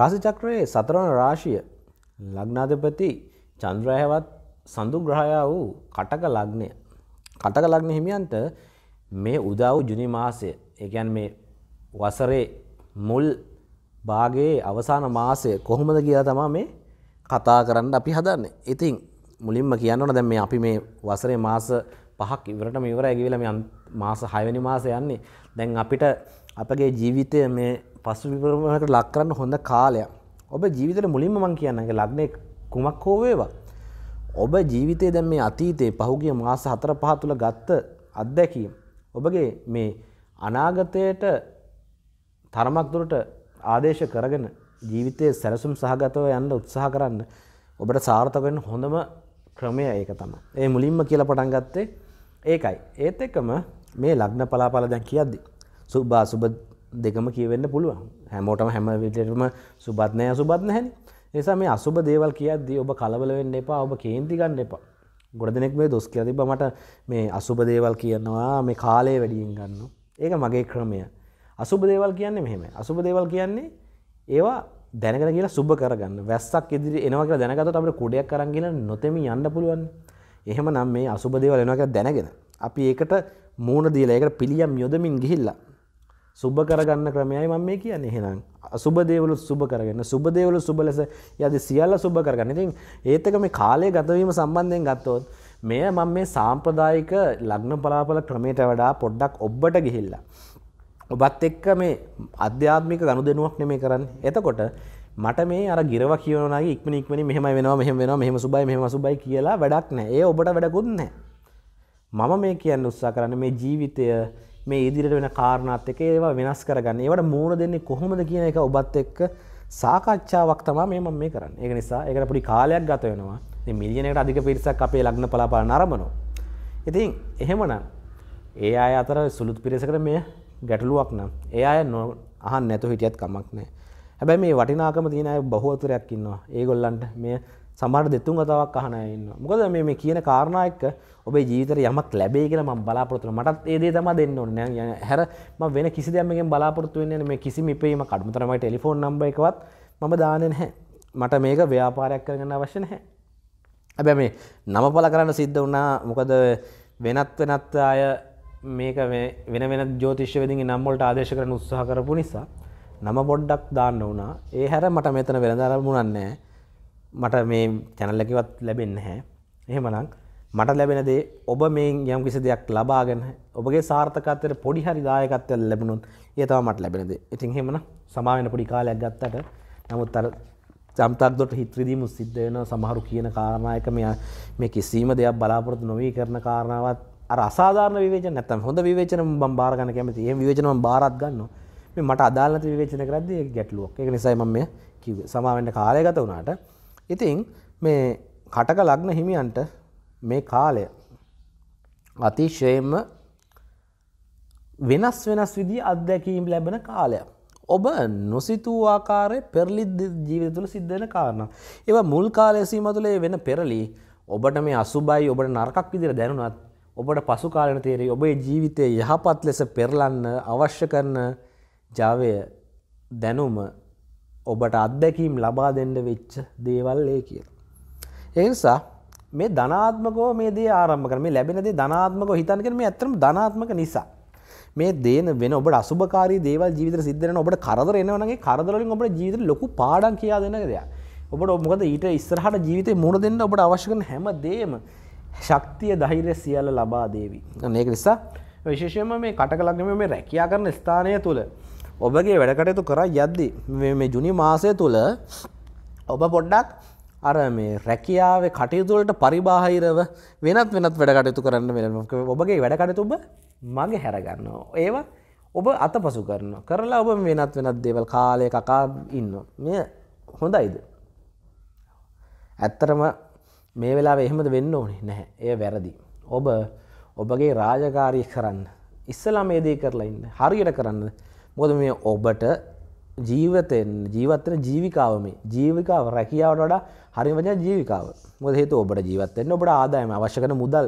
රාසිචක්‍රයේ සතරවන රාශිය ලග්නාධපති චන්ද්‍රයවත් සඳු ග්‍රහයා වූ කටක ලග්නය. කටක ලග්න හිමියන්ට මේ උදා වූ ජුනි මාසය ඒකැන් මේ වසරේ මුල් භාගයේ අවසාන මාසය කොහොමද කියලා තමා මේ කතා කරන්න අපි හදන්න ඉතින් මුලින්ම කියන්නන දැම් මේ අපි මේ වසරේ මාස පහක් ඉවරට මේවර ඇගවිලම මාස හයවැනි මාස යන්නේ දැන් අපිට අපගේ ජීවිතය මේ පසුබිමකට ලක් කරන්න හොඳ කාලය ඔබ ජීවිතයට මුලින්ම මං කියන්නගේ ලග්නය කුමක් හෝවේවා ඔබ ජීවිතය දැන් මේ අතීතයේ පහුගිය මාස හතර පහ තුළ ගත්ත අත්දැකීම් ඔබගේ මේ අනාගතයට තරමක් දුරට ආදේශ කරගෙන ජීවිතයේ සැලසුම් සහගතව යන්න උත්සාහ කරන්න ඔබට සාර්ථක වෙන්න හොඳම ක්‍රමය ඒක තමයි. ඒ මුලින්ම කියලා පටන් ගත්තේ ඒකයි. ඒත් එක්කම මේ ලග්න පලාපල දැන් කියද්දි සුභා සුබ දෙකම කියවෙන්න පුළුවන් හැමෝටම හැම විටටම සුබත්නය සුබත් නැහැ නිසා මේ අසුබ දේවල් කියද්දී ඔබ කලබල වෙන්න එපා ඔබ කේන්ති ගන්න එපා ගොඩදෙනෙක් මේ දොස් කියලා තිබ්බා මට මේ අසුබ දේවල් කියනවා මේ කාලය වැඩියෙන් ගන්න. ඒක මගේ ක්‍රමය. අසුබ දේවල් කියන්නේ මෙහෙමයි. අසුබ දේවල් කියන්නේ ඒවා දැනගෙන කියලා සුබ කරගන්න. වැස්සක් ඉදිරි එනවා කියලා දැනගත්තොත් අපිට කුඩයක් අරන් ගිහින් නොතෙමි යන්න පුළුවන්. එහෙමනම් මේ අසුබ දේවල් එනවා කියලා දැනගෙන අපි ඒකට මූණ දීලා ඒකට පිළියම් යොදමින් ගිහිල්ලා සුබ කරගන්න ක්‍රමයයි මම මේ කියන්නේ එහෙනම් අසුබ දේවලු සුබ කරගන්න සුබ දේවලු සුබ ලෙස යදි සියල්ල සුබ කරගන්න. ඉතින් ඒත් එක මේ කාලය ගත වීම සම්බන්ධයෙන් ගත්තොත් මෙය මම මේ සාම්ප්‍රදායික ලග්න පලාපල ක්‍රමයට වඩා පොඩ්ඩක් ඔබට ගිහිල්ලා ඔබත් එක්ක මේ අධ්‍යාත්මික ගනුදෙනුවක් නෙමෙයි කරන්නේ. එතකොට මට මේ අර ගිරව කියනවාගේ ඉක්මන ඉක්මනින් මෙහෙම වෙනවා මෙහෙම වෙනවා මෙහෙම සුබයි මෙහෙම සුබයි කියලා වැඩක් නැහැ. ඒ ඔබට වැඩකුත් නැහැ. මම මේ කියන්න උත්සාහ කරන්නේ මේ ජීවිතය මේ ඉදිරිට වෙන කාරණත් එක ඒවා වෙනස් කරගන්න ඒවට මූුණ දෙන්නේ කොහොමද කියන එක ඔබත් එක්ක සාකච්ඡාවක් තමා මේ මම මේ කරන්න ඒ නිසා එකට පොඩි කාලයක් ගත වෙනවා මිලියනයට අධික පිරිසක් අපේ ලග්න පලාපා නරමනෝ. ඉතින් එහෙමනම් ඒ අය අතර සුළුත් පිරිසකට මේ ගැටලුවක් නම් ඒ අය නො අහන් නැතු හිටියත් කමක් නෑ. හැබැයි මේ වටිනාකම තියෙන අය බොහෝතරයක් ඉන්නවා. ඒගොල්ලන්ට මේ සමට දෙතුන් කතාවක් අහනඉන්න මොකද මේ කියන කාරණයක්ක ඔබේ ජීතර යමක් ලැබේ කියල ම බලාපොරතුන මටත් ඒදේ තම දෙන්න ඔන්න හැර ම වෙන කිසි දෙමගෙන් බලාපොරත්තුවන්න මේ කිසි මිපීම කඩමතරමයි ටෙලිෆෝන් නම්බ එකවත් ම දානය නැහැ මට මේක ව්‍යාපාරයක් කරගන්න අවශ්‍ය නැහැ ඇබැ මේ නම පල කරන්න සිද්ධ වන්නා මොකද වෙනත් වෙනත් අය මේක වෙන වෙන ජෝතිශ්‍යවදිගේ නම්මොලට ආදේශ කරන උත්සාහ කරපු නිසා නම බොඩ්ඩක් දාන්න වුණා ඒ හැර මට මෙතන වෙනදරමුණන්නේ මට මේ චැනල්ලකිවත් ලැබෙන්න හැ එහෙමනං මට ලැබෙනදේ ඔබ මේ යම් කිසි දෙයක් ලබාගෙන ඔබගේ සාර්ථකත්තයට පොඩි හරි දායකත්වය ලැබුණුත් ඒතව මට ලැබෙනද ඉතින් හෙමන සමාවෙන පොඩි කාලයක් ගත්තට නමුත් අර චම්තක්දොට හිත්‍රදීම සිද්ධ වෙන සමහරු කියන කාරණයක මෙයා මේ කිසිීම දෙයක් බලාපොරොත් නොවී කරන කාරණාවත් අර අසාධාරණ විවේචන නැත්තම් හොඳ විවේචන මම බාරගන්න කැමති ඒ විවේචනම බාරත් ගන්නවා මේ මට අදාළ නැති විවේචන කරද්දී ඒක ගැටලුවක් ඒක නිසා මම මේ කිව්වේ සමාවෙන්න කාලය ගත වුණාට ඉතින් මේ කටක ලග්න හිමියන්ට මේ කාලය අතිශයෙන්ම වෙනස් වෙනස් විදි අත්දැකීම් ලැබෙන කාලයක්. ඔබ නොසිතූ ආකාරය පෙරලි ජීවිත තුළ සිද්ධන කාරණ. ඒව මුල් කාලය සීම තුළේ වෙන පෙරලි ඔබට මේ අසුබයි ඔබට නරකක් විදිර දැනුනත් ඔබට පසු කාලන තේරේ ඔබේ ජීවිතය යහපත් ලෙස පෙරලන්න අවශ්‍ය කරන ජාවය දැනුම ඔබට අත්දැකීම් ලබා දෙන්න වෙච්ච දේවල්ලේ කියල. එනිසා මේ ධනාත්මකෝ මේ දේ ආරම්භ කරම ලැබෙනදේ ධනාත්මක හිතන් කරම ඇතරම ධනාත්මක නිසා මේ දේන වෙන ඔබ අසුභකාර දේවල් ජීවිත සිද්ධන ඔබට කරදර එනවනගේ කරදරලින් ඔබට ජීවිත ලොකු පාඩන් කියා දෙන දෙයක් ඔබට ඔමකද ඊට ඉස්සරහට ජීවිතය මුණ දෙන්න ඔබට අවශ්‍යකන හැම දේම ශක්තිය දහිරය සියල්ල ලබා දේවී ඒක නිසා විශේෂයම මේ කටකලක්ම මේ රැකයා කරන ස්ථානය තුළ ඔබගේ වැඩකටයුතු කර යද්දි මේ ජුනි මාසය තුළ ඔබ පොඩ්ඩක් අර මේ රැකියාවේ කටයුතුවලට පරිබාහිරව වෙනත් වෙනත් වැඩකටයුතු කරන්න වෙනක ඔබගේ වැඩකටයුතු ඔබ මගේ හැරගන්න ඒවා ඔබ අත පසු කරන කරලා ඔබ වෙනත් වෙනත් දේවල් කාලය කකා ඉන්න මෙය හොඳයිද ඇත්තරම මේ වෙලා එහෙමද වෙන්න ඕනේ නැහැ එය වැරදි ඔබ ඔබගේ රාජකාරය කරන්න ඉස්සලා මේදී කරලා ඉන්න හරියට කරන්න මොකද මේ ඔබට ජීවතෙන් ජීවත්වන ජීවිකාව මේ ජීවිකාව රැකියාවට වඩා හරි වචා ජීවිකාව මොද හේතු ඔබට ජීවත්වෙන්න ඔබට ආදායම අවශ්‍යකන මුදල්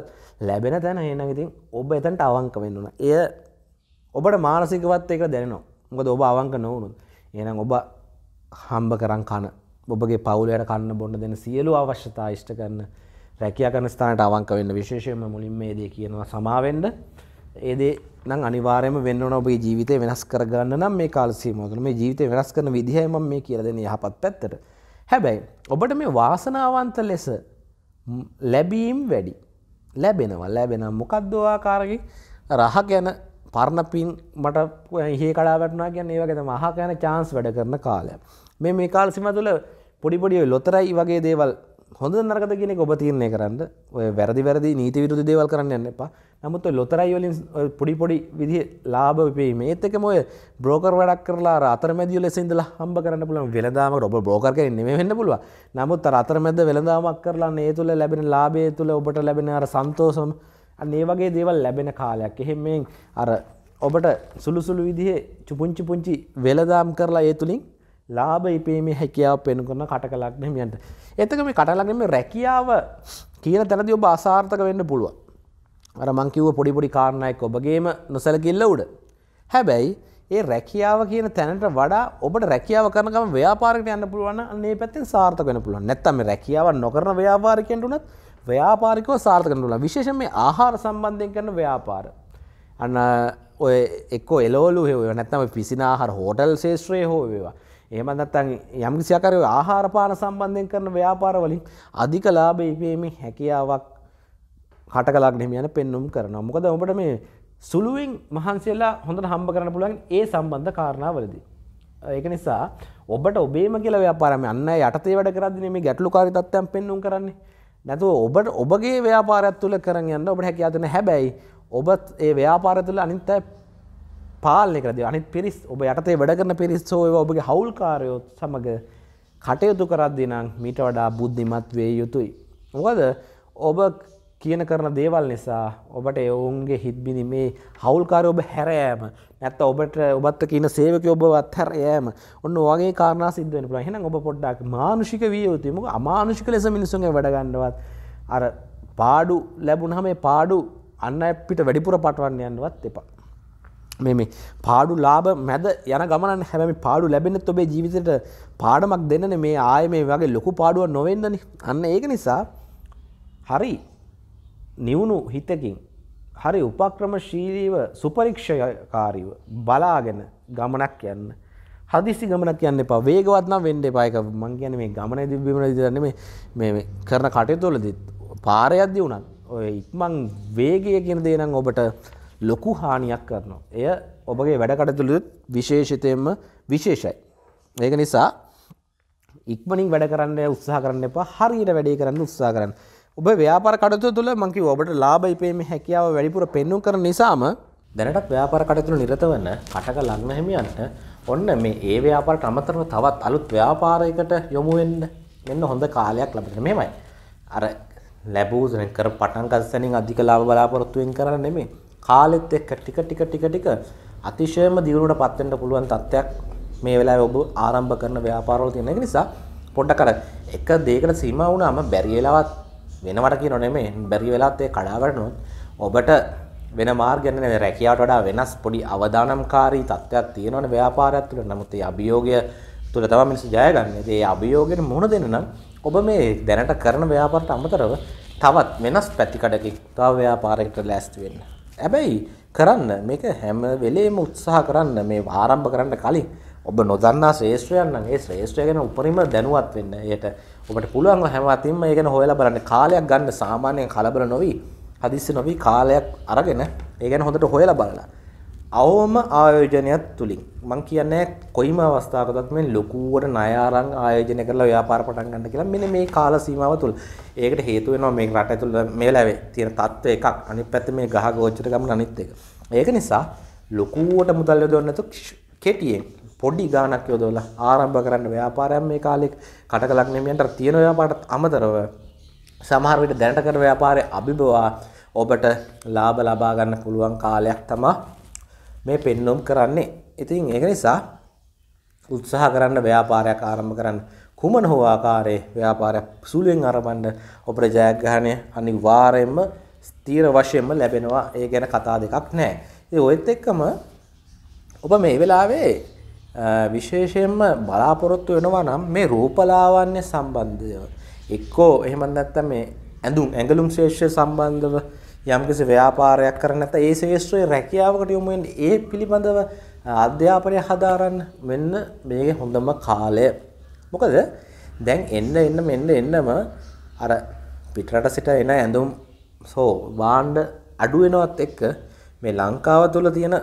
ලැබෙන තැන හනම් ඉතින් ඔබ එතන්ට අවංක වෙන්නුන එය ඔබට මානසිකවත් එක දැනවා මොකද ඔබ අවංක නොවුණු එනම් ඔබ හම්බ කරන් කන ඔබගේ පවුලයට කන්න බොන්න දෙන සියලු අවශ්‍යතා ෂ්ට කරන්න රැකයා කරන ස්ථානට අවංක වෙන්න විශේෂයම මුලින්ම ඒදේ කියනවා සමාවෙන්ඩ ඒදේ නම් අනිවාර්යයෙන්ම වෙන්න ඕන ඔබේ ජීවිතය වෙනස් කරගන්න නම් මේ කාල සීමාව තුළ මේ ජීවිතය වෙනස් කරන විදිහයි මම මේ කියලා දෙන්නේ යහපත් පැත්තට. හැබැයි ඔබට මේ වාසනාවන්ත ලෙස ලැබීම් වැඩි. ලැබෙනවා ලැබෙනවා මොකද්ද ආකාරකින් රහ ගැන පරණ පින් මට ඉහි කඩා වැටුණා කියන්නේ ඒ වගේ තමයි අහ ගැන chance වැඩ කරන කාලය. මේ මේ කාල සීමාව තුළ පොඩි පොඩි ලොතරැයි වගේ දේවල් හොඳ නරකත කියෙ ඔබ තියන්නේ කරන්න ඔය වැරදි වැරදි නීති විරුදු දේවල් කරන්න එන්න එපා නමුත් ලොතරයිවලින් පොඩිපොඩි විදි ලාභ විපීම ඒත්තක මොය බ්‍රෝකර් වැඩක් කරලා අතර මැදිය ලෙසිදල හම්බ කරන්න පුළන් වෙළදාම ඔබ බ්‍රෝකර නෙම වෙන්න පුළුව නමුත් අතර මැද වෙළදාමක් කරලා ඒ තුළ ලැබෙන ලාබේ තුළ ඔබට ලැබෙන අර සන්තෝසම් අන්නේ වගේ දේවල් ලැබෙන කාලයක් එහෙම අර ඔබට සුළුසුළු විදිහේ චුපුංචි පුංචි වෙළදාම් කරලා ඒ තුළින් ලාබ ඉපීමේ හැකියාව පෙන්කරන කට කලක්න මියන්ට එතක මේ කටලගම රැකියාව කියන තැනති ඔබ අසාර්ථක වෙන්න පුළුව අර මංකිව පොඩිපොඩි කාරණයක් ඔබගේම නොසැලකිල්ල උඩ හැබැයි ඒ රැකියාව කියන තැනට වඩා ඔබට රැකියාව කරනකම ව්‍යාපාරකට යන්න පුළුවන් අන්නේ පැත්තෙන් සාර්ථක වෙන පුළුවන් නැත්තම් රැකියාව නොකරන ව්‍යාපාරිකයන්ට උනත් ව්‍යාපාරිකව සාර්ථක කරන පුළුවන් විශේෂයෙන් මේ ආහාර සම්බන්ධයෙන් කරන ව්‍යාපාර අන්න ඔය එක්කෝ එලෝලු හේ නැත්නම් පිසින ආහාර හෝටල් ශේෂ්ත්‍රයේ හෝ වේවා එහෙම නැත්නම් යම්කිසි ආකාරයේ ආහාර පාන සම්බන්ධයෙන් කරන ව්‍යාපාර වලින් අධික ලාභ ඉපීමේ හැකියාවක් කටකලක් නෙමියන පෙන්눔 කරනවා. මොකද ඔබට මේ සුළුවෙන් මහන්සියලා හොඳට හම්බ කරන්න පුළුවන් ඒ සම්බන්ධ කාරණා වලදී. ඒක නිසා ඔබට ඔබේම කියලා ව්‍යාපාරම අන්න යටතේ වැඩ කරද්දී මේ ගැටලුකාරී තත්ත්වයන් පෙන්눔 කරන්නේ. නැතුව ඔබට ඔබගේ ව්‍යාපාරයක් තුල කරන් යන්න ඔබට හැකියාව දෙන හැබැයි ඔබත් ඒ ව්‍යාපාරය තුල අනිත් අය පාලෙකද අනිත් පිරිස් ඔබ යටතේ වැඩ කරන පිරිස් හෝ ඔබගේ හවුල්කාරයොත් සමඟ කටයුතු කරද්දි නම් මීට වඩා බුද්ධිමත් වේ යුතුයි. මොකද ඔබ කියන කරන දේවල් නිසා ඔබට ඔවුන්ගේ හිත්බිනි මේ හවුල්කාර ඔබ හැරෑම නැත්ත ඔබට ඔබත් කියන සේවක ඔබ අත්හැර යෑම ඔන්න වගේ කාරණ සිදුවෙන පුළ හෙන ඔබ පොඩ්ඩක් මානුෂික විය යුතුම අමානුෂික ලෙස මිනිසුන්ගේ වැඩගන්නවත් අර පාඩු ලැබුණහම පාඩු අන්න පිට වැඩිපුර පටවන්න යන්නවත් එපා මේ පාඩු ලාබ මැද යන ගමන හැම පාඩු ලැබෙනත් ඔබේ ජීවිතයට පාඩමක් දෙන්නන මේ ආය මේ වගේ ලොකු පාඩුව නොවෙන්නන අන්න ඒක නිසා හරි නිවුණු හිතකින් හරි උපක්‍රම ශීරීව සුපරීක්ෂකාරීව බලාගෙන ගමනක් යන්න හදිසි ගමනක් යන්න එපා වේගවත්නම් වෙන්ඩ පායක මං කියන මේ ගමන දිබිමන දිරන්න මේ කරන කටයතුලදත් පාරයද්දි වුණත් ඔය ඉක්මං වේගය කියන දේනම් ඔබට ලොකු හානියක් කරනවා. එය ඔබගේ වැඩකටතුළුත් විශේෂිතයෙන්ම විශේෂයි. ඒක නිසා ඉක්මනින් වැඩ කරන්න උත්සාහ කරන්න එපා. හරියට වැඩේ කරන්න උත්සාහ කරන්න. ඔබ ව්‍යාපාර කටයුතු තුළ මං කිව්වා ඔබට ලාභ ඉපීමේ හැකියාව වැඩිපුර පෙන්වු කරන නිසාම දැනටත් ව්‍යාපාර කටයුතු නිරත වන කටක ලග්න හිමියන්ට ඔන්න මේ ඒ ව්‍යාපාරට අමතරව තවත් අලුත් ව්‍යාපාරයකට යොමු වෙන්න මෙන්න හොඳ කාලයක් ලැබෙන මෙහෙමයි. අර ලැබූ කර පටන් ගන්න අධික ලාභ බලාපොරොත්තු වෙන කරන්නේ නෙමෙයි. කාලෙත් එක්ක ටික ටික ටික ටික අතිශයම දියුණුවටපත් වෙන්න පුළුවන් තත්ත්වයක් මේ වෙලාවේ ඔබ ආරම්භ කරන ව්‍යාපාරවල තියෙන නිසා පොඩ්ඩක් අර එක දෙයකට සීමා වුණාම බැරි වෙලාවත් වෙනවට කියනෝ නෙමෙයි බැරි වෙලාවත් ඒ කඩාවැටෙනොත් ඔබට වෙන මාර්ගයක් නෙමෙයි රැකියාවට වඩා වෙනස් පොඩි අවදානම්කාරී තත්ත්වයක් තියෙනවනේ ව්‍යාපාරයක් තුළ. නමුත් මේ අභියෝගය තුළ තමයි මිනිස්සු ජය ගන්න. ඉතින් මේ අභියෝගයට මුහුණ දෙන්න නම් ඔබ මේ දැනට කරන ව්‍යාපාරට අමතරව තවත් වෙනස් පැතිකඩකින් තව ව්‍යාපාරයකට ලෑස්ති වෙන්න. හැබැයි කරන්න මේක හැම වෙලේම උත්සාහ කරන්න මේ ආරම්භ කරන්න කලින් ඔබ නොදන්නා ශ්‍රේෂ්ඨයන් නම් ඒ ශ්‍රේෂ්ඨය ගැන උපරිම දැනුවත් වෙන්න. ඒකට ඔබට පුළුවන් හැම අතින්ම ඒ ගැන හොයලා බලන්න කාලයක් ගන්න සාමාන්‍යයෙන් කලබල නොවි හදිස්සි නොවි කාලයක් අරගෙන ඒ ගැන හොඳට හොයලා බලලා අවම ආයෝජනයක් තුලින් මම කියන්නේ කොයිම අවස්ථාවකදත් මේ ලොකුවට ණය අරන් ආයෝජනය කරලා ව්‍යාපාර පටන් ගන්න කියලා මෙන්න මේ කාල සීමාව තුල. ඒකට හේතු වෙනවා මේ රට ඇතුළේ මේ ලැබේ තියෙන තත්ත්ව එකක්. අනිත් පැත්තේ මේ ගහ ගෝචර ගමන අනිත් එක. ඒක නිසා ලොකුවට මුදල් යොදවන්න නැතුව කෙටියෙන් පොඩි ගාණක් යොදවලා ආරම්භ කරන්න ව්‍යාපාරයක් මේ කාලේ කටකලක් නෙමෙයින්ට තියෙන ව්‍යාපාරට අමතරව සමහර විට දැනට කරන ව්‍යාපාරයේ අභිබවා ඔබට ලාභ ලබා ගන්න පුළුවන් කාලයක් තමයි මේ පෙන්නුම් කරන්නේ. ඉතින් ඒක නිසා උත්සාහ කරන්න ව්‍යාපාරයක් ආරම්භ කරන්න. කුමන හෝ ආකාරයේ ව්‍යාපාරයක් සුළුෙන් ආරම්භන්න ඔබට ජයග්‍රහණය අනිවාර්යයෙන්ම ස්ථීර වශයෙන්ම ලැබෙනවා. ඒ ගැන කතා දෙකක් නැහැ. ඉතින් ඔයත් එක්කම ඔබ මේ වෙලාවේ විශේෂයෙන්ම බලාපොරොත්තු වෙනවා නම් මේ රූපලාවන්‍ය සම්බන්ධය එක්කෝ එහෙම නැත්නම් මේ ඇඳුම් ඇඟලුම් ශේෂ්‍ය සම්බන්ධව යම්කිසි ව්‍යාපාරයක් කරන්න නැත්නම් ඒ ශේෂ්ත්‍රයේ රැකියාවකට යොමු වෙන්න ඒ පිළිබඳව අධ්‍යාපනය හදාරන්න වෙන්න මේකේ හොඳම කාලය. මොකද දැන් එන්න එන්න මෙන්න එන්නම අර පිටරට සිට එන ඇඳුම් සෝ බාණ්ඩ අඩු වෙනවත් එක්ක මේ ලංකාව තුළ තියෙන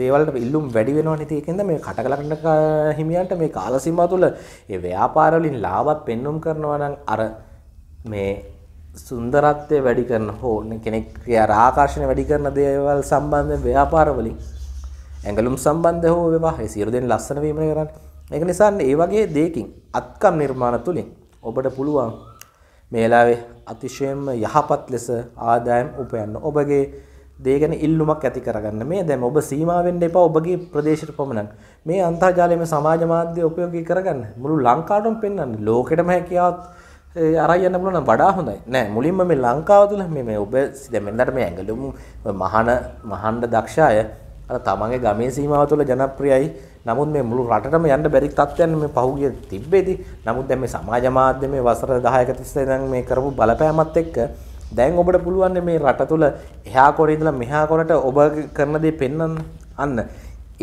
දේවල්ට ඉල්ලුම් වැඩි වෙනවා නේද ඒකෙන්ද මේ කටකලකට හිමියන්ට මේ කාල සීමාව තුළ ඒ ව්‍යාපාර වලින් ලාභ පෙන්눔 කරනවා නම් අර මේ සුන්දරත්වය වැඩි කරන හෝ කෙනෙක් ක්‍රියා ආකර්ෂණය වැඩි කරන දේවල් සම්බන්ධයෙන් ව්‍යාපාර වලින් ඇඟලුම් සම්බන්ධ හෝ වේවා ඒ සියලු දෙන ලස්සන වීමනේ කරන්නේ ඒක නිසා මේ වගේ දෙයකින් අත්කම් නිර්මාණ තුලින් ඔබට පුළුවන් මේ වෙලාවේ අතිශයම යහපත් ලෙස ආදායම් උපයන්න ඔබගේ දේ ගැන ඉල්ලුමක් ඇති කරගන්න මේ දැන් ඔබ සීමා වෙන්න එපා ඔබගේ ප්‍රදේශයට පමණක් මේ අන්තර්ජාලය මේ සමාජ මාධ්‍ය උපයෝගී කරගන්න මුළු ලංකාවටම පෙන්වන්න ලෝකෙටම හැකියාවත් අරයන්න පුලන වඩා හොඳයි නෑ මුලින්ම මේ ලංකාව තුළ මේ ඔබ සිදමෙන්දට මේ ඇඟලුම් මහන මහන්ඩ දක්ෂාය තමන්ගේ ගමේ සීමාව තුළ ජනප්‍රියයි නමුත් මේ මුළු රටම යන්න බැරි තත්ත්වයන් මේ පහුගිය තිබ්බේදී නමුත් දැන් මේ සමාජ මාධ්‍ය මේ වසර 10ක තිස්සේ ඉඳන් මේ කරපු බලපෑමත් එක්ක දැන් ඔබට පුළුවන් මේ රට තුළ එහා කොරේ ඉඳලා මෙහා කොරට ඔබ කරන දේ පෙන්වන්න අන්න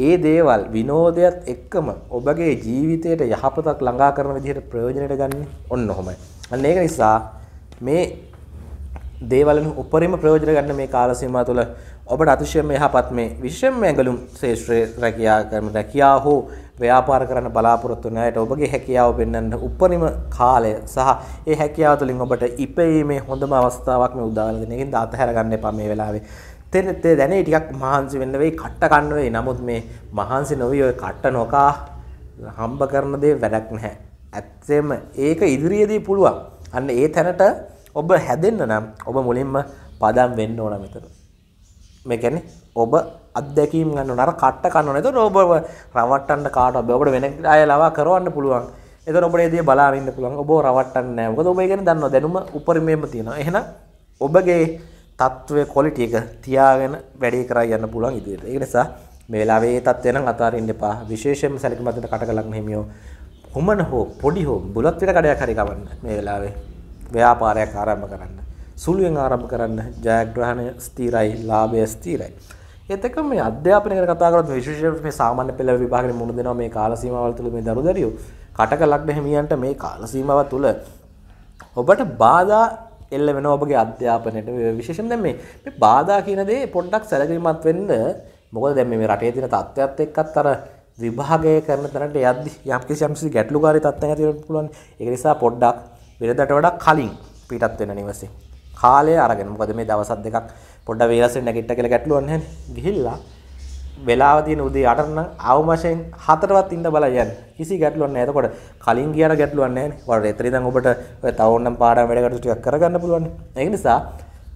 ඒ දේවල් විනෝදයත් එක්කම ඔබගේ ජීවිතයට යහපතක් ළඟා කරන විදිහට ප්‍රයෝජනයට ගන්න ඔන්න ඔහොමයි අන්න ඒක නිසා මේ දේවලින් උපරිම ප්‍රයෝජන ගන්න මේ කාල සීමාව තුළ ඔබට අතිශයම යහපත් මේ විශේෂම ඇඟලුම් ශේෂ්ත්‍රයේ රැකියා කරන රැකියාව හෝ ව්‍යාපාර කරන්න බලාපොරොත්තු වන අයට ඔබගේ හැකියාව පෙන්වන්න උපරිම කාලය සහ ඒ හැකියාව තුළින් ඔබට ඉපෙීමේ හොඳම අවස්ථාවක් මේ උදාහරණ දෙන එකෙන් දාතහැර ගන්න එපා මේ වෙලාවේ තේ දැනේ ටිකක් මහන්සි වෙන්න වෙයි කට්ට කන්න වෙයි. නමුත් මේ මහන්සි නොවි ඔය කට්ට නොකා හම්බ කරන දේ වැඩක් නැහැ. ඇත්තෙම ඒක ඉදිරියේදී පුළුවන්. අන්න ඒ තැනට ඔබ හැදෙන්න නම් ඔබ මුලින්ම පදම් වෙන්න ඕන මෙතන. මේ කියන්නේ ඔබ අත්දැකීම් ගන්න ඕන අර කට්ට කන්න ඕන. එතකොට ඔබ රවට්ටන්න කාටවත් බෑ. ඔබට වෙන අය ලවා කරවන්න පුළුවන්. එතකොට ඔබට ඒ දේ බලාගෙන ඉන්න පුළුවන්. ඔබ රවට්ටන්නේ නැහැ. මොකද ඔබ ඒ ගැන දන්නවා. දැනුම උපරිමයෙන්ම තියෙනවා. එහෙනම් ඔබගේ තත්ත්වයේ ක්වොලිටි එක තියාගෙන වැඩේ කරා යන්න පුළුවන් ඉදිරියට. ඒ නිසා මේ වෙලාවේ ඒ තත්ත්වය නම් අතාරින්න එපා. විශේෂයෙන්ම සැලකිලිමත් වෙන්න කට කලක් හිමියෝ කුමන හෝ පොඩි හෝ බුලත් පිට කඩයක් හරි ගවන්න මේ වෙලාවේ ව්‍යාපාරයක් ආරම්භ කරන්න. සුළුවෙන් ආරම්භ කරන්න ජයග්‍රහණය ස්ථිරයි, ලාභය ස්ථිරයි. එතක මේ අධ්‍යාපනය ගැන කතා කරද්දී විශේෂයෙන් මේ සාමාන්‍ය පෙළ විභාගෙ මුණ දෙනවා මේ කාල සීමාවල් තුළ මේ දරුදරියෝ කටක ලග්න හිමියන්ට මේ කාල සීමාව තුළ ඔබට බාධා එල්ල වෙනවා ඔබගේ අධ්‍යාපනයට විශේෂයෙන් දැන් මේ මේ බාධා කියන දේ පොඩ්ඩක් සැලකිලිමත් වෙන්න මොකද දැන් මේ රටේ තියෙන තත්ත්වයත් එක්කත් අර විභාගය කරන තැනට යද්දි යම්කිසි යම්කිසි ගැටලුකාරී තත්ත්වයක් ඇති වෙන්න පුළුවන්. ඒක නිසා පොඩ්ඩක් වෙනදට වඩා කලින් පිටත් වෙන්න නිවසේ. කාලය අරගෙන මොකද මේ දවස් දෙකක් පොඩ්ඩක් වේලසෙන් නැගිට්ට කියලා ගැටලුවක් නැහැ. ගිහිල්ලා වෙලාව තියෙන උදේ 8ට නම් ආවම වශයෙන් 4ටවත් ඉඳ බලයන් කිසි ගැටලුවක් නැහැ. එතකොට කලින් ගියාට ගැටලුවක් නැහැ. වල රේත්‍රී ඉඳන් ඔබට ඔය තව ඕනම් පාඩම් වැඩ කටයුතු ටිකක් කරගන්න පුළුවන්. ඒක නිසා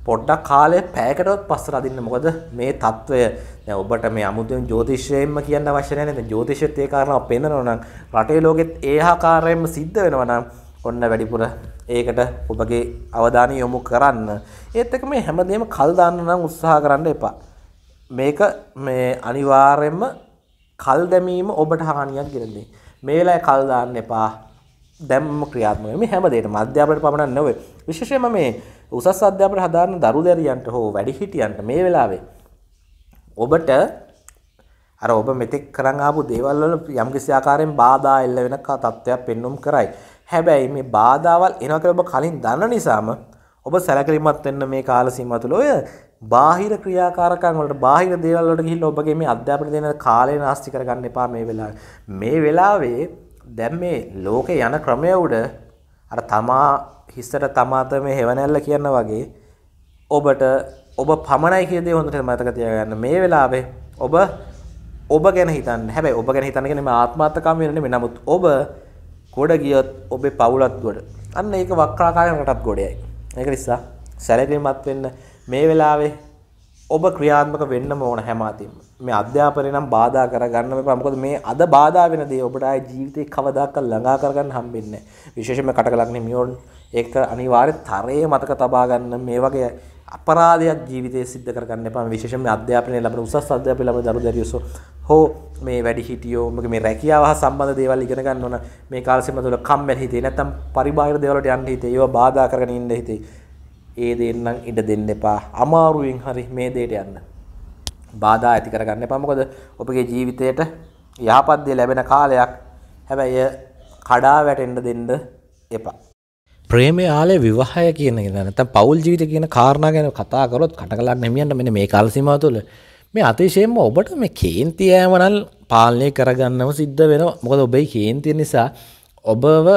පොඩ්ඩක් කාලය පෑයකටවත් පස්සට අදින්න මොකද මේ తত্ত্বය දැන් ඔබට මේ අමුතුවෙන් ජ්‍යොතිෂයෙන්ම කියන්න අවශ්‍ය නැහැ නේද ජ්‍යොතිෂෙත් ඒ කාරණාව පෙන්නනවා නම් රටේ ලෝකෙත් ඒ ආකාරයෙන්ම සිද්ධ වෙනවා නම් ඔන්න වැඩිපුර ඒකට ඔබගේ අවධානය යොමු කරන්න ඒත් එක මේ හැමදේම කල් දාන්න නම් උත්සාහ කරන්න එපා මේක මේ අනිවාර්යයෙන්ම කල් දැමීම ඔබට හානියක් ගෙනදේ මේ වෙලාවේ කල් දාන්න එපා දැම්ම ක්‍රියාත්මක මේ හැම දෙයකම අධ්‍යාපනයට පමණක් නෙවෙයි විශේෂයෙන්ම මේ උසස් අධ්‍යාපන හදාරන දරු දැරියන්ට හෝ වැඩිහිටියන්ට මේ වෙලාවේ ඔබට අර ඔබ මෙතෙක් කරන් ආපු දේවල් වල යම්කිසි ආකාරයෙන් බාධා එල්ල වෙන තත්ත්වයක් පෙන්눔 කරයි. හැබැයි මේ බාධාවල් එනවා කියලා ඔබ කලින් දන්න නිසාම ඔබ සැලකිලිමත් වෙන්න මේ කාල සීමාව තුළ ඔය බාහිර ක්‍රියාකාරකම් වලට බාහිර දේවල් වලට ගිහිල්ලා ඔබගේ මේ අධ්‍යාපන දෙන කාලය නාස්ති කරගන්න එපා මේ වෙලාවේ. මේ වෙලාවේ දැන් මේ ලෝකේ යන ක්‍රමය උඩ අර තමා හිස්සට තමාත මේ හෙවනැල්ල කියන්න වගේ ඔබට ඔබ පමණයි කියදේ හොඳට මතක තියගන්න මේ වෙලාවේ ඔබ ඔබ ගැන හිතන්න හැබැයි ඔබ ගැන හිතන්නගෙන ආත්මාත්තකාම වෙනනේ නමුත් ඔබ ගොඩ ගියොත් ඔබේ පවුලත් ගොඩ අන්න ඒක වක්‍රාකාරයකටත් ගොඩයයි ඒක නිසා සැලකිලිමත් වෙන්න මේ වෙලාවේ ඔබ ක්‍රියාත්මක වෙන්නම ඕන හැම අතින්ම මේ අධ්‍යාපනය නම් බාධා කරගන්න එපා මොකද මේ අද බාධා වෙන දේ ඔබට ආයේ ජීවිතේ කවදාකවත් ළඟා කරගන්න හම්බෙන්නේ නැහැ විශේෂයෙන්ම කටකලක් නෙමියෝන් ඒක අනිවාර්ය තරයේ මතක තබාගන්න මේ වගේ අපරාධයක් ජීවිතය සිද්ධ කරගන්න එපා විශේෂම අධ්‍යාපනය ලබන උසස් අධ්‍යාපනය ලබන දරු දැරියසෝ හෝ මේ වැඩි හිටියෝ මගේ මේ රැකියාව හා සම්බන්ධ දේවල් ඉගෙන ගන්න ඕන මේ කාලසීම තුළ කම්මැලි හිතේ නැත්තම් පරිබාහිර දේවල් වලට යන්න හිතේ ඒවා බාධා කරගෙන ඉන්න හිතේ ඒ දෙන්නම් ඉඩ දෙන්න එපා අමාරුවෙන් හරි මේ දෙයට යන්න බාධා ඇති කරගන්න එපා මොකද ඔබගේ ජීවිතයට යහපත් දේ ලැබෙන කාලයක් හැබැයි කඩා වැටෙන්න දෙන්න එපා ප්‍රේමය ආලේ විවාහය කියන නැත්නම් පෞල් ජීවිත කියන කාරණා ගැන කතා කරොත් කටකලන්න හිමියන්ට මෙන්න මේ කාල සීමාව තුළ මේ අතිශයෙන්ම ඔබට මේ කේන්ති යෑමනල් පාලනය කරගන්නම සිද්ධ වෙනවා. මොකද ඔබේ කේන්තිය නිසා ඔබව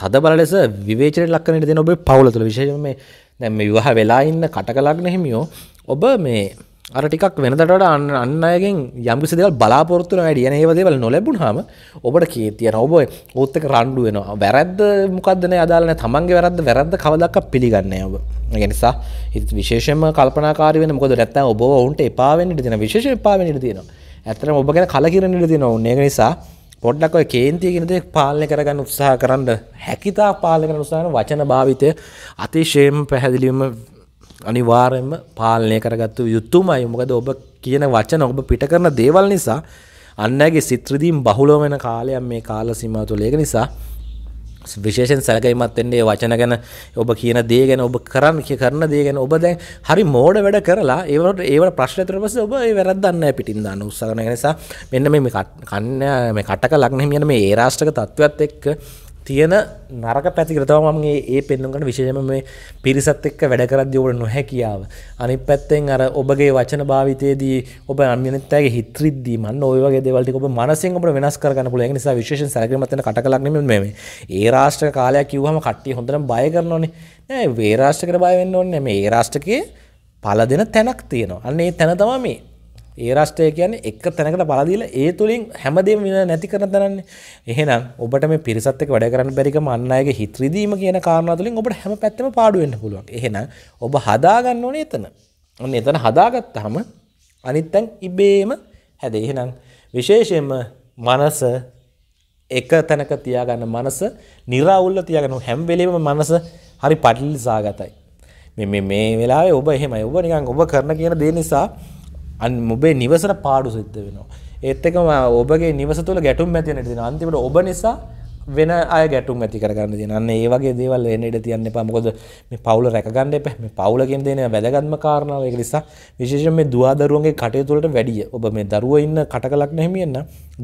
තදබල ලෙස විවේචනයට ලක් කරන්නට දෙන ඔබේ පවුල තුළ විශේෂයෙන්ම මේ දැන් මේ විවාහ වෙලා ඉන්න කටකලග්න හිමියෝ ඔබ මේ අර ටිකක් වෙනතට අන්න අයගෙන් යම්කිසි දෙවල් බලාපොරත්තුර වැඩියන ඒවදේවල නොලැබුණහම ඔබට කේතියන ඔබ ඕත්තක රණ්ඩු වෙනවා වැරද්ද මොකක්දන අදාලන තමන්ගේ වැරද වැරද්ද කවදක් පිළිගන්න ඔබ ගෙනසා විශේෂම කල්පනාකාරවෙන මොද රැත්ත ඔබ ඔවුන්ට එපාවෙන්ට තින විශේෂ එපාවෙනට තියෙනවා ඇතරම ඔබ ගැන කලකිරණට තියෙන ඔන්නේ නිසා පොඩ්ඩක් කේන්තිය ගෙනදේ පාලනය කරගන්න උත්සාහ කරන්න හැකිතා පාලකන උසාහන වචන භාවිතය අතිශයම පැහැදිලිම අනිවාර්යෙන්ම පාලනය කරගත්තු යුතුමයි. මොකද ඔබ කියන වචන ඔබ පිට කරන දේවල් නිසා අන්නගේ සිත්‍රදීම් බහුලව වෙන කාලයක් මේ කාල සීමාව තුළ ඒක නිසා විශේෂෙන් සැලකීමත් වෙන්නේ ඒ වචන ගැන ඔබ කියන දේ ගැන ඔබ කරන්න කරන දේ ගැන ඔබ දැන් හරි මෝඩ වැඩ කරලා ඒවට ඒවට ප්‍රශ්න ඇතුළට පස්සේ ඔබ ඒ වැරද්දක් නැහැ පිටින් දාන්න උත්සාහ කරන නිසා මෙන්න මේ කන්නේ මේ කටක ලග්න හිමියන මේ ඒ රාෂ්ට්‍රක තත්වයක් එක්ක තියෙන නරක පැතිකරතව මම ඒ පෙන්නුකට විශේෂම මේ පිරිසත් එක්ක වැඩ කරද්දී ඔබට නොහැකියාව. අනිත් පැත්තෙන් අර ඔබගේ වචන භාවිතයේදී ඔබ අන්‍යනත්යගේ හිතරිද්දී මන්න ඔය වගේ දේවල් ටික ඔබ මනසෙන් ඔබට වෙනස් කරගන්න පුළුවන්. ඒ නිසා විශේෂයෙන් සැලකිලිමත් වෙන කටකලක් නෙමෙයි මේ. ඒ රාෂ්ට්‍ර කාලයක් කිව්වම කට්ටිය හොඳටම බය කරනෝනේ. නෑ වේ රාෂ්ට්‍රකට බය වෙන්න ඕනේ නෑ. මේ ඒ රාෂ්ට්‍රකයේ පළ දෙන තැනක් තියෙනවා. අන්න ඒ තැන තමයි මේ ඒ රාෂ්ට්‍රය කියන්නේ එක තැනකට පලා දීලා ඒ තුලින් හැමදේම නැති කරන තැනන්නේ. එහෙනම් ඔබට මේ පිරිසත් එක්ක වැඩ කරන්න බැරිකම අන් අයගේ හිත රිදීම කියන කාරණා තුලින් ඔබට හැම පැත්තෙම පාඩු වෙන්න පුළුවන්. එහෙනම් ඔබ හදාගන්න ඕනේ එතන. ඔන්න එතන හදාගත්තාම අනිත් තැන් ඉබේම හැදේ. එහෙනම් විශේෂයෙන්ම මනස එක තැනක තියාගන්න මනස निराවුල්ව තියාගන්න හැම වෙලෙම මනස හරි පටලිසාගතයි. මේ මේ මේ වෙලාවේ ඔබ එහෙමයි. ඔබ නිකන් ඔබ කරන කියන දේ නිසා අන් ඔබේ නිවසට පාඩු සිද්ධ වෙනවා. ඒත් එකම ඔබගේ නිවස තුළ ගැටුම් ඇතිනට අන්තිමට ඔබ නිසා වෙන අය ගැටුම් ඇති කරගන්න තියන්න ඒ වගේ දේවල් වෙන ඉඩ තියන්න එපා මොකද මේ පවුල රැකගන්න එපා මේ පවුල කියන දේ වැදගත්ම කාරණාව ඒක නිසා විශේෂයෙන් මේ දුවා දරුවන්ගේ කටයුතු වලට වැඩිය ඔබ මේ දරුවෝ ඉන්න කටකලක් නැහිමියන්න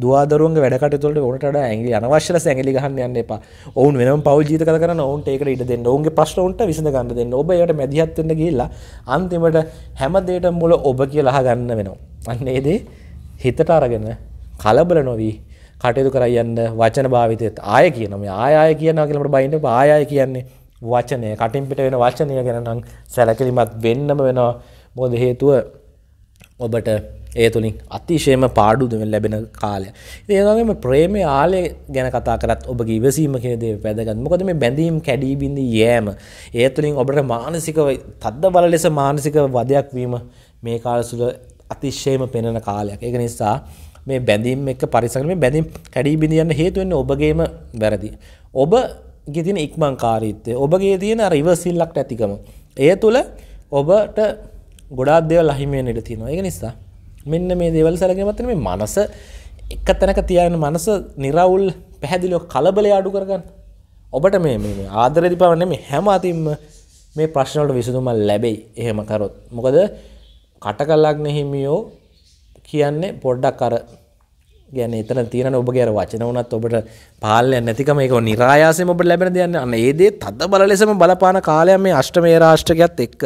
දුවා දරුවන්ගේ වැඩ කටයුතු වලට උඩට වඩා ඇඟිලි අනවශ්‍ය ලෙස ඇඟිලි ගහන්න යන්න එපා ඔවුන් වෙනම පවුල් ජීවිත ගත කරන ඔවුන්ට ඒකට ඉඩ දෙන්න ඔවුන්ගේ ප්‍රශ්න ඔවුන්ට විසඳ ගන්න දෙන්න ඔබ ඒකට මැදිහත් වෙන්න ගිහිල්ලා අන්තිමට හැම දෙයකටම මුල ඔබ කියලා අහගන්න වෙනවා අන්න ඒ දේ හිතට අරගෙන කලබල නොවී කටයුතු කර යන්න වචන භාවිතයත් ආය කියන මේ ආය කියන කියලට බයින්න ආය කියන්නේ වචනය කටින් පිට වෙන වචනය ගැනනම් සැලකිලිමත් වෙන්නම වෙනවා මොද හේතුව ඔබට ඒ තුළින් අතිශයම පාඩු දෙවෙන් ලැබෙන කාලය. ඒවගේම ප්‍රේමය ආලය ගැන කතා කරත් ඔබ ඉවසීම කියදේ වැදගත් මොකද මේ බැඳීම් කැඩීබිඳ යෑම ඒ තුළින් ඔබට මානසික තද්ද බල ලෙස මානසික වදයක් වීම මේ කාල සුළ අතිශයම පෙනෙන කාලයක්. ඒක නිසා මේ බැඳීම් එක පරිසකන මේ බැඳීම් කැඩී බිඳියන්න හේතුවෙන්න ඔබගේම වැරදි. ඔබ ගිතින ඉක්මංකාරීත්තය ඔබගේ තියෙන රිවසිල්ලක් ඇතිකම. ඒ තුළ ඔබට ගොඩා දෙව ලහිමය නිට තියෙනවා ඒ නිසා මෙන්න මේ දේවල් සැලගමතන මේ මනස එක තැනක තියන මනස නිරවුල් පැහැදිලිෝ කලබලය අඩු කරගන්න ඔබට මේ මේ ආදරදි පවන්න මේ හැම අතින්ම මේ ප්‍රශ්නවලට විසඳුම ලැබෙයි එහෙම කරොත් මොකද කටකල්ලක් නෙහිමියෝ කියන්නේ පොඩ්ඩක් අර ගැන එතන තියෙන ඔබගේ අර වචන වුණත් ඔබට පාලනය නැතිකම ඒක નિરાයාසයෙන් ඔබට ලැබෙන දෙයක් නේ. අන්න ඒ දේ තද බල ලෙසම බලපාන කාලය මේ අෂ්ටමේ රාෂ්ට්‍රකයත් එක්ක.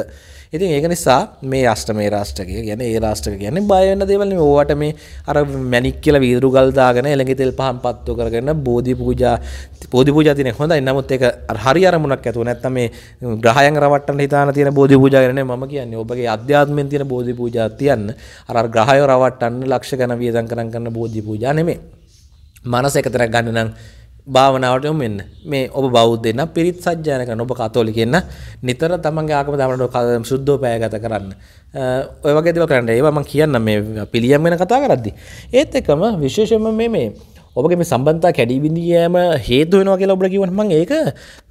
ඉතින් ඒක නිසා මේ අෂ්ටමේ රාෂ්ටකය කියන්නේ ඒ රාෂ්ටක කියන්නේ බය වෙන දේවල් නෙමෙයි. ඕවට මේ අර මැණික් කියලා වීදුරු ගල් දාගෙන එළඟි තෙල් පහන් පත්තු කරගෙන බෝධි පූජා බෝධි පූජා තියෙන හොඳයි. නමුත් ඒක අර හරි අරමුණක් ඇතුව නැත්තම් මේ ග්‍රහයන් රවට්ටන්න හිතාන තියෙන බෝධි පූජා ගැන මම කියන්නේ. ඔබගේ අධ්‍යාත්මෙන් තියෙන බෝධි පූජා තියන්න අර අර ග්‍රහයෝ රවට්ටන්න ලක්ෂ ගණන් වියදම් කරන් කරන බෝධි පූජා නෙමෙයි. මනස එකතරක් ගන්න නම් භාවනාවට යොමු වෙන්න. මේ ඔබ බෞද්ධ නම් පිරිත් සජ්ජායන කරන ඔබ කතෝලික නම් නිතර තමන්ගේ ආගම තමන්ට සුද්ධෝ පෑගත කරන්න. ඔය වගේ දේවල් කරන්න. ඒවා මම කියන්නම් මේ පිළියම් ගැන කතා කරද්දී. ඒත් එකම විශේෂයෙන්ම මේ මේ ඔබගේ මේ සම්බන්ධතා කැඩී බිඳී යෑම හේතු වෙනවා කියලා ඔබට කියවන මම ඒක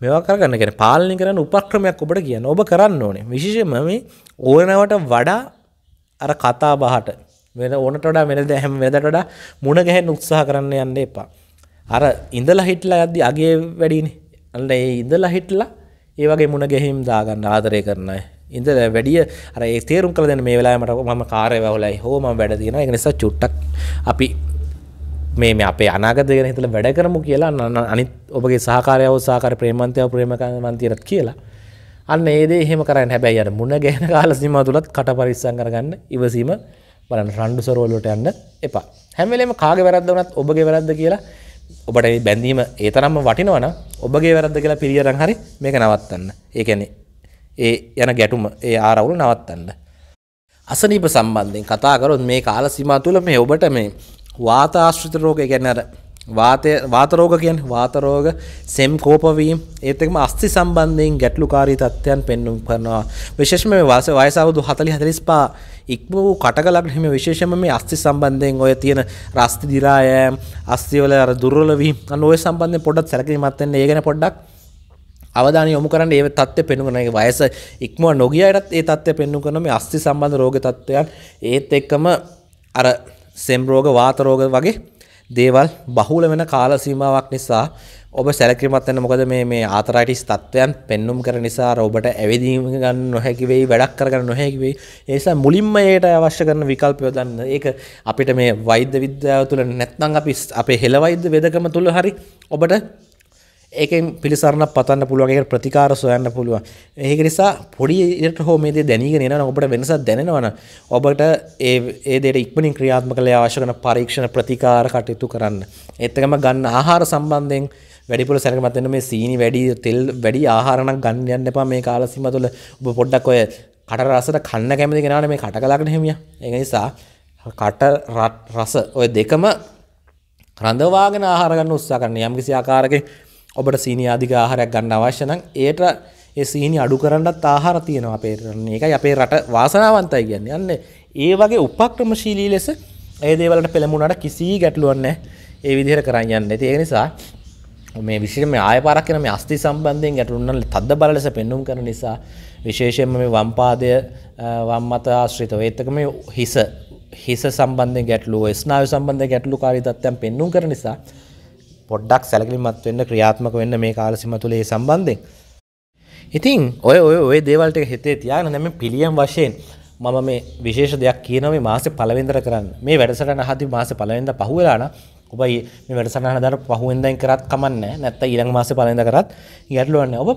මේවා කරගන්න කියන්නේ පාලනය කරන උපක්‍රමයක් ඔබට කියන්න. ඔබ කරන්න ඕනේ. විශේෂයෙන්ම මේ ඕනවට වඩා අර කතා බහට වෙන ඕනට වඩා වෙන හැම වෙදට වඩා මුණ ගැහෙන්න උත්සාහ කරන්න යන්න එපා. අර ඉඳලා හිටලා යද්දි අගේ වැඩිනේ. අන්න ඒ ඉඳලා හිටලා ඒ වගේ මුණ ගැහිම් දාගන්න ආදරය කරන අය. ඉඳලා වැඩිය අර ඒ තේරුම් කළ දෙන මේ වෙලාවේ මට මම කාර්යය වැහුලයි. හෝ මම වැඩ තියෙනවා. ඒක නිසා චුට්ටක් අපි මේ මේ අපේ අනාගතය ගැන හිතලා වැඩ කරමු කියලා අනිත් ඔබගේ සහකාරයව සහකාර ප්‍රේමන්තයව ප්‍රේමකාන්තියරත් කියලා. අන්න ඒ දේ එහෙම කරන්න හැබැයි අර මුණ ගැහෙන කාල සීමාව තුලත් කට පරිස්සම් කරගන්න ඉවසීම බලන්න රණ්ඩු සරවලට යන්න එපා. හැම වෙලේම කාගේ වැරද්ද වුණත් ඔබගේ වැරද්ද කියලා ඔබට බැඳීම ඒ තරම්ම වටිනවන ඔබගේ වැරද්ද කියලා පිළියරන් හරි මේක නවත්තන්න. ඒ කියන්නේ ඒ යන ගැටුම ඒ ආරවුල නවත්තන්න. අසනීප සම්බන්ධයෙන් කතා කරොත් මේ කාල සීමා තුළ මේ ඔබට මේ වාත ආශ්‍රිත රෝග කියන්නේ අර වාතය වාත රෝග කියන්නේ වාත රෝග සෙම් කෝප වීම ඒත් එක්කම අස්ථි සම්බන්ධයෙන් ගැටලුකාරී තත්ත්වයන් පෙන්වන්න කරනවා විශේෂයෙන්ම මේ වයස අවුරුදු 40 45 ඉක්ම වූ කටකලක් හිම විශේෂම මේ අස්ති සම්බන්ධයෙන් ඔය තියෙන රස්ති දිරායෑම් අස්තිවල අර දුර්වල වී අනුව සම්බන්ධ පොඩත් සැලකිරීමත්වෙන්නේ ඒගෙන පොඩ්ඩක් අවධාන යොමු කරන්න ඒ තත්ත්වය පෙන්වු කරන එක වයස ඉක්ම නොගිය අයටත් ඒ තත්ත්වය පෙන්වු කරන මේ අස්ති සම්බන්ධ රෝග තත්ත්වයන් ඒත් එක්කම අර සෙම් රෝග වාත රෝග වගේ දේවල් බහුල වෙන කාල සීමාවක් නිසා ඔබ සැලකිරිමත් වෙන්න මොකද මේ මේ ආතරයිටිස් තත්වයන් පෙන්눔 කර නිසා ඔබට ඇවිදීම ගන්න නොහැකි වෙයි වැඩක් කරගන්න නොහැකි වෙයි ඒ නිසා මුලින්ම ඒට අවශ්‍ය කරන විකල්ප යොදන්න ඒක අපිට මේ වෛද්‍ය විද්‍යාව තුළ නැත්නම් අපි අපේ හෙළ වෛද්‍ය වෙදකම තුළ හරි ඔබට ඒකෙන් පිළිසරණක් පතන්න පුළුවන් ඒකට ප්‍රතිකාර සොයන්න පුළුවන් ඒක නිසා පොඩි ඉරට හෝ මේ දේ දැනීගෙන එනවා ඔබට වෙනසක් දැනෙනවනම් ඔබට ඒ ඒ දේට ඉක්මනින් ක්‍රියාත්මක කළ අවශ්‍ය කරන පරීක්ෂණ ප්‍රතිකාර කටයුතු කරන්න ඒත් එකම ගන්න ආහාර සම්බන්ධයෙන් වැඩිපුර සැලකමත් වෙන්න මේ සීනි වැඩි තෙල් වැඩි ආහාර නම් ගන්න යන්න එපා මේ කාල සීමා තුළ ඔබ පොඩ්ඩක් ඔය කට රසට කන්න කැමති කෙනාට මේ කට කලකට හිමියා ඒක නිසා කට රස ඔය දෙකම රඳවාගෙන ආහාර ගන්න උත්සාහ කරන්න යම්කිසි ආකාරයකින් ඔබට සීනි ආධික ආහාරයක් ගන්න අවශ්‍ය නම් ඒට ඒ සීනි අඩු කරන්නත් ආහාර තියෙනවා අපේ රටේ. ඒකයි අපේ රට වාසනාවන්තයි කියන්නේ. අන්න ඒ වගේ උපක්‍රමශීලී ලෙස ඒ දේවල්ට පෙළඹුණාට කිසි ගැටලුවක් නැහැ. ඒ විදිහට කරන් යන්න. ඒ නිසා මේ විශෂ මේ ආයපාරක් කියන මේ අස්ති සම්බන්ධයෙන් ගැටුන්නල තද බල ලෙස පෙන්නුම් කරන නිසා විශේෂයෙන්ම මේ වම්පාදය වම්මත ආශ්‍රිත ඒත්තක මේ හිස හිස සම්බන්ධය ගැටලුව ස්නාව සම්බන්ධ ගැටලු කාරි තත්වයන් පෙන්නුම් කර නිසා පොඩ්ඩක් සැලකිලිමත් වෙන්න ක්‍රියාත්මක වෙන්න මේ කාලසිම තුළ ඒ සම්බන්ධයෙන්. ඉතින් ඔය ඔය ඔය දේවල්ට හිතේ තියාගෙන නැම පිළියම් වශයෙන් මම මේ විශේෂ දෙයක් කියනව මේ මාසේ පළවෙන්දර කරන්න මේ වැඩසටහන හදි මාසේ පළවෙන්දා පහුවෙලාන ඔබ මේ වැඩසටහන දාන පහුවෙන්දෙන් කරත් කමන්නේ නැත්නම් ඊළඟ මාසේ පළවෙනිදා කරත් ගැටලුවක් ඔබ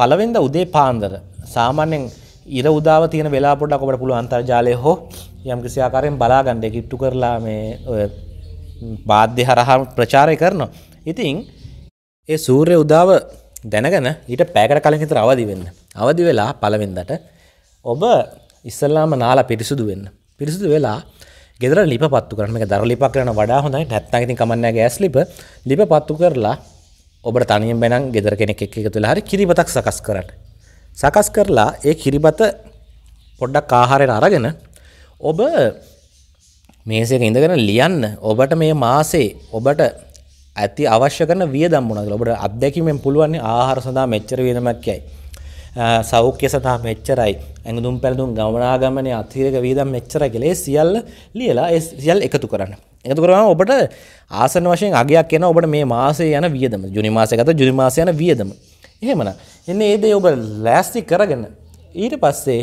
පළවෙනිදා උදේ පාන්දර සාමාන්‍යයෙන් ඉර උදාව තියෙන වෙලා පොඩ්ඩක් ඔබට පුළුවන් අන්තර්ජාලය හෝ යම් කිසි ආකාරයෙන් බලා ගන්න ඒක ඉට්ටු කරලා මේ ඔය මාධ්‍ය හරහා ප්‍රචාරය කරනවා. ඉතින් ඒ සූර්ය උදාව දැනගෙන ඊට පැයකට කලින් විතර අවදි වෙන්න. අවදි වෙලා පළවෙනිදට ඔබ ඉස්සල්ලාම නාලා පිරිසුදු වෙන්න. පිරිසුදු වෙලා ගෙදර ලිප පත්තු කරන එක දර ලිපක් කරන වඩා හොඳයි නැත්නම් ඉතින් කමන්නෑ ගෑස් ලිප ලිප පත්තු කරලා ඔබට තනියෙන් බැනම් ගෙදර කෙනෙක් එක්ක එකතු වෙලා හරි කිරිබතක් සකස් කරන්න. සකස් කරලා ඒ කිරිබත පොඩ්ඩක් ආහාරයට අරගෙන ඔබ මේසයක ඉඳගෙන ලියන්න ඔබට මේ මාසේ ඔබට ඇති අවශ්‍ය කරන වියදම් මොනවාද කියලා ඔබට අත්දැකීමෙන් පුළුවන් ආහාර සඳහා මෙච්චර වියදමක් කියයි. සෞඛ්‍ය සඳහා මෙච්චරයි ඇඟුම් පැළඳුම් ගමනාගමනය අතිරේක වීදම් මෙච්චරයි කියලා ඒ සියල්ල ලියලා ඒ සියල්ල එකතු කරන්න. එකතු කරාම ඔබට ආසන වශයෙන් අගයක් එනවා ඔබට මේ මාසයේ යන වියදම. ජුනි මාසයේ ගත ජුනි මාසයේ යන වියදම. එහෙමනම් එන්නේ ඒ දේ ඔබ ලෑස්ති කරගෙන ඊට පස්සේ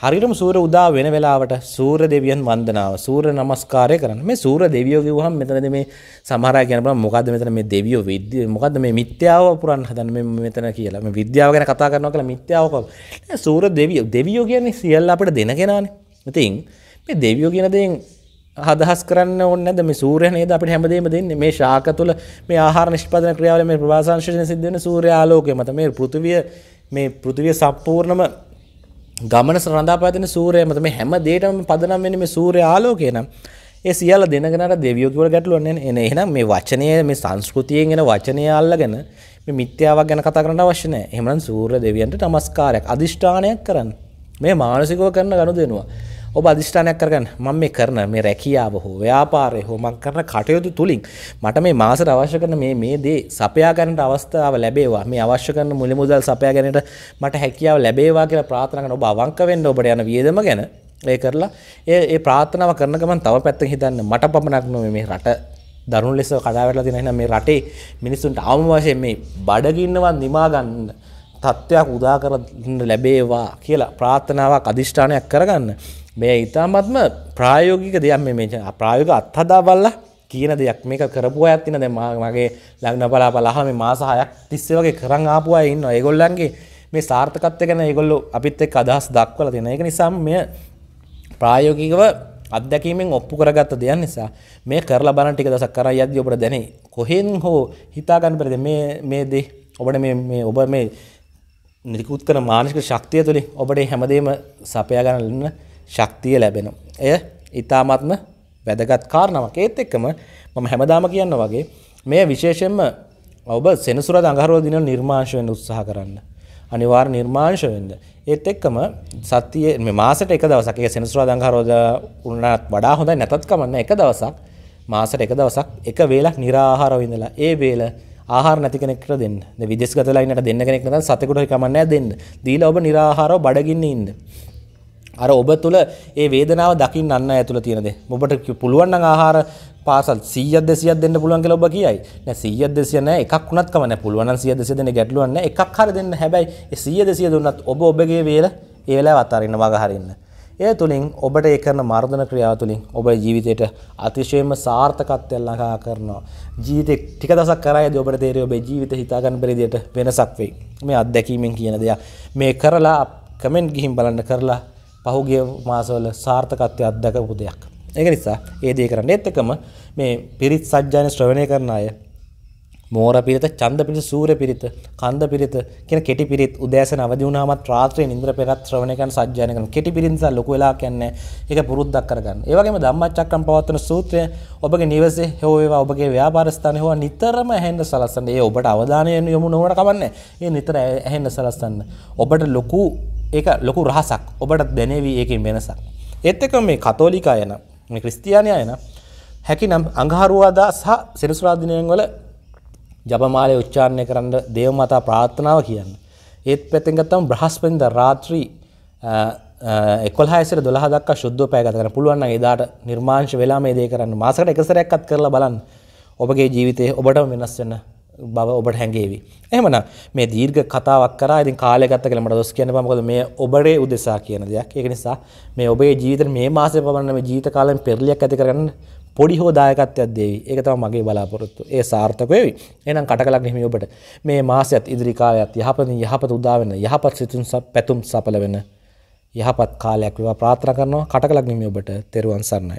හරියටම සූර්ය උදා වෙන වෙලාවට සූර්ය දෙවියන් වන්දනාව සූර්ය නමස්කාරය කරන්න. මේ සූර්ය දෙවියෝ කිව්වහම මෙතනදී මේ සමහර අය කියන බලන්න මොකද්ද මෙතන මේ දෙවියෝ විද්‍ය මොකද්ද මේ මිත්‍යාව පුරන්න හදන්නේ මේ මෙතන කියලා. මේ විද්‍යාව ගැන කතා කරනවා කියලා මිත්‍යාව කව. සූර්ය දෙවියෝ දෙවියෝ කියන්නේ සියල්ල අපිට දෙන කෙනානේ. ඉතින් මේ දෙවියෝ කියන දේෙන් හදහස් කරන්න ඕනේ නැද්ද මේ සූර්යයා නේද අපිට හැමදේම දෙන්නේ මේ ශාක තුල මේ ආහාර නිෂ්පාදන ක්‍රියාවල මේ ප්‍රවාසංශයෙන් සිද්ධ වෙන සූර්යාලෝකය මත මේ පෘථිවිය මේ පෘථිවිය සම්පූර්ණම ගමන සරඳා පවතින සූර්යයම තමයි හැම දෙයකම පදනම් වෙන්නේ මේ සූර්ය ආලෝකය නම් ඒ සියල්ල දෙනගෙන අර දෙවියෝ කියලා ගැටලුවක් නෑ එන එහෙනම් මේ වචනය මේ සංස්කෘතියෙන් එන වචනය අල්ලගෙන මේ මිත්‍යාවක් ගැන කතා කරන්න අවශ්‍ය නෑ එහෙනම් සූර්ය දෙවියන්ට নমස්කාරයක් අදිෂ්ඨානයක් කරන්න මේ මානසිකව කරන ගනුදෙනුවා ඔබ අධිෂ්ඨානයක් කරගන්න මම මේ කරන මේ රැකියාව හෝ ව්‍යාපාරය හෝ මම කරන කටයුතු තුලින් මට මේ මාසෙට අවශ්‍ය කරන මේ මේ දේ සපයා ගන්නට අවස්ථාව ලැබේවා මේ අවශ්‍ය කරන මුල මුදල් සපයා ගැනීමට මට හැකියාව ලැබේවා කියලා ප්‍රාර්ථනා කරන ඔබ අවංක වෙන්න ඔබට යන වියදම ගැන ඒ කරලා ඒ ඒ ප්‍රාර්ථනාව කරන ගමන් තව පැත්තකින් හිතන්න මට පමණක් නෙමෙයි මේ රට දරුණු ලෙස කඩා වැටලා තියෙන එහෙනම් මේ රටේ මිනිසුන්ට අවම වශයෙන් මේ බඩගින්නවත් නිමා ගන්න තත්ත්වයක් උදා කරන්න ලැබේවා කියලා ප්‍රාර්ථනාවක් අදිෂ්ඨානයක් කරගන්න මේ ඉතාමත්ම ප්‍රායෝගික දෙයක් මේ ප්‍රායෝගික අත්හදා බලලා කියන දෙයක් මේක කරපු අයත් ඉන්න දැන් මගේ ලග්න බලාපල අහලා මේ මාස 6ක් තිස්සේ වගේ කරන් ආපු අය ඉන්නවා. ඒගොල්ලන්ගේ මේ සාර්ථකත්වය ගැන ඒගොල්ලෝ අපිත් එක්ක අදහස් දක්වලා තියෙනවා. ඒක නිසා මේ ප්‍රායෝගිකව අත්දැකීමෙන් ඔප්පු කරගත්ත දෙයක් නිසා මේ කරලා බලන ටික දවසක් කරා යද්දී ඔබට දැනේ කොහෙන් හෝ හිතා ගන්න බැරිද මේ මේ දේ ඔබට මේ මේ ඔබ මේ නිකුත් කරන මානසික ශක්තිය තුලින් ඔබට හැමදේම සපයා ගන්න ශක්තිය ලැබෙනවා. එය ඉතාමත්ම වැදගත් කාරණාවක්. ඒත් එක්කම මම හැමදාම කියන්න වගේ මේ විශේෂයෙන්ම ඔබ සෙනසුරාදා අඟහරුවාදා දිනවල නිර්මාංශ වෙන්න උත්සාහ කරන්න. අනිවාර්ය නිර්මාංශ වෙන්න. ඒත් එක්කම සතියේ මේ මාසෙට එක දවසක් ඒක සෙනසුරාදා අඟහරුවාදා වුණාත් වඩා හොඳයි නැතත් කමන්නේ එක දවසක් මාසෙට එක දවසක් එක වේලක් निराහාරව ඉඳලා ඒ වේල ආහාර නැති කෙනෙක්ට දෙන්න. දැන් විදේශගතලා ඉන්නට දෙන්න කෙනෙක් නැත්නම් සතෙකුට කමන්නේ දෙන්න. දීලා ඔබ निराහාරව බඩගින්න ඉන්න. අර ඔබ තුළ ඒ වේදනාව දකින්න අන්න ඇතුළ තියෙනද ඔබට පුළුවන් නම් ආහාර පාසල් 100ක් 200ක් දෙන්න පුළුවන් කියලා ඔබ කියයි නෑ 100ක් 200 නෑ එකක් උනත් කම නෑ පුළුවන් නම් 100ක් 200 දෙන්න ගැටලුවක් නෑ එකක් හරි දෙන්න හැබැයි ඒ 100 200 දුන්නත් ඔබ ඔබගේ වේල ඒ වෙලාව අතාරින්න වග හරින්න ඒ තුළින් ඔබට ඒ කරන මර්ධන ක්‍රියාව තුළින් ඔබ ජීවිතයට අතිශයම සාර්ථකත්වයක් ළඟා කරනවා. ජීවිතේ ටික දවසක් කරායදී ඔබට තේරෙයි ඔබේ ජීවිත හිතා ගන්න බැරි විදියට වෙනසක් වෙයි. මේ අත්දැකීමෙන් කියන දෙයක්. මේ කරලා කමෙන්ට් ගිහින් බලන්න කරලා පහුගිය මාසවල සාර්ථකත්වය අත්දකපු දෙයක්. ඒක නිසා ඒ දේ කරන්න. ඒත් එකම මේ පිරිත් සජ්ජායන ශ්‍රවණය කරන අය මෝර පිරිත, ඡන්ද පිරිත, සූර්ය පිරිත, කන්ද පිරිත කියන කෙටි පිරිත් උදෑසන අවදි වුණාමත් රාත්‍රියේ නින්දර පෙරත් ශ්‍රවණය කරන සජ්ජායන කරන කෙටි පිරිත් නිසා ලොකු වෙලා කියන්නේ ඒක පුරුද්දක් කරගන්න. ඒ වගේම ධම්මචක්කම් පවත්වන සූත්‍රය ඔබගේ නිවසේ හෝ වේවා ඔබගේ ව්‍යාපාර ස්ථානයේ හෝ නිතරම ඇහෙන්න සලස්සන්න. ඒ ඔබට අවධානය යොමු නොවන කමන්නේ. ඒ නිතර ඇහෙන්න සලස්සන්න. ඔබට ලොකු ඒක ලොකු රහසක් ඔබට දැනවී ඒකින් වෙනසක්. එත් එක මේ කතෝලිකා යන මේ ක්‍රස්තියානය යන හැකි නම් අඟහරුවාදා සහ සෙනසුරාධිනයෙන් වල ජපමාලය උච්චාරණය කරන්න දේවමතා ප්‍රාත්ථනාව කියන්න. ඒත් පැතිගත්තම් බ්‍රහස්පෙන්ද රාත්‍රී එකොහසර දොලහදක් ශුද්ධ පෑගතර පුළුවන් එදාට නිර්මාංශ වෙලා මේ දේ කරන්න මාසකට එකසරයක්ත් කරලා බලන්න ඔබගේ ජීවිතය ඔබට වෙනස් වන්න බව ඔබට හැඟේවි. එහෙමනම් මේ දීර්ඝ කතාවක් කරා ඉතින් කාලය ගත කියලා මට දොස් කියන්න බෑ මොකද මේ ඔබරේ උදෙසා කියන දෙයක්. ඒක නිසා මේ ඔබේ ජීවිතේ මේ මාසේ පමණ මේ ජීවිත කාලයෙන් පෙරලියක් ඇති කරගන්න පොඩි හෝ දායකත්වයක් දේවි. ඒක තමයි මගේ බලාපොරොත්තු. ඒ සාර්ථක වේවි. එහෙනම් කටකලක් නෙමෙයි ඔබට. මේ මාසයත් ඉදිරි කාලයත් යහපත යහපත උදා වෙන යහපත් සිතුම් පැතුම් සඵල වෙන යහපත් කාලයක් වේවා ප්‍රාර්ථනා කරනවා. කටකලක් නෙමෙයි ඔබට. තෙරුවන් සරණයි.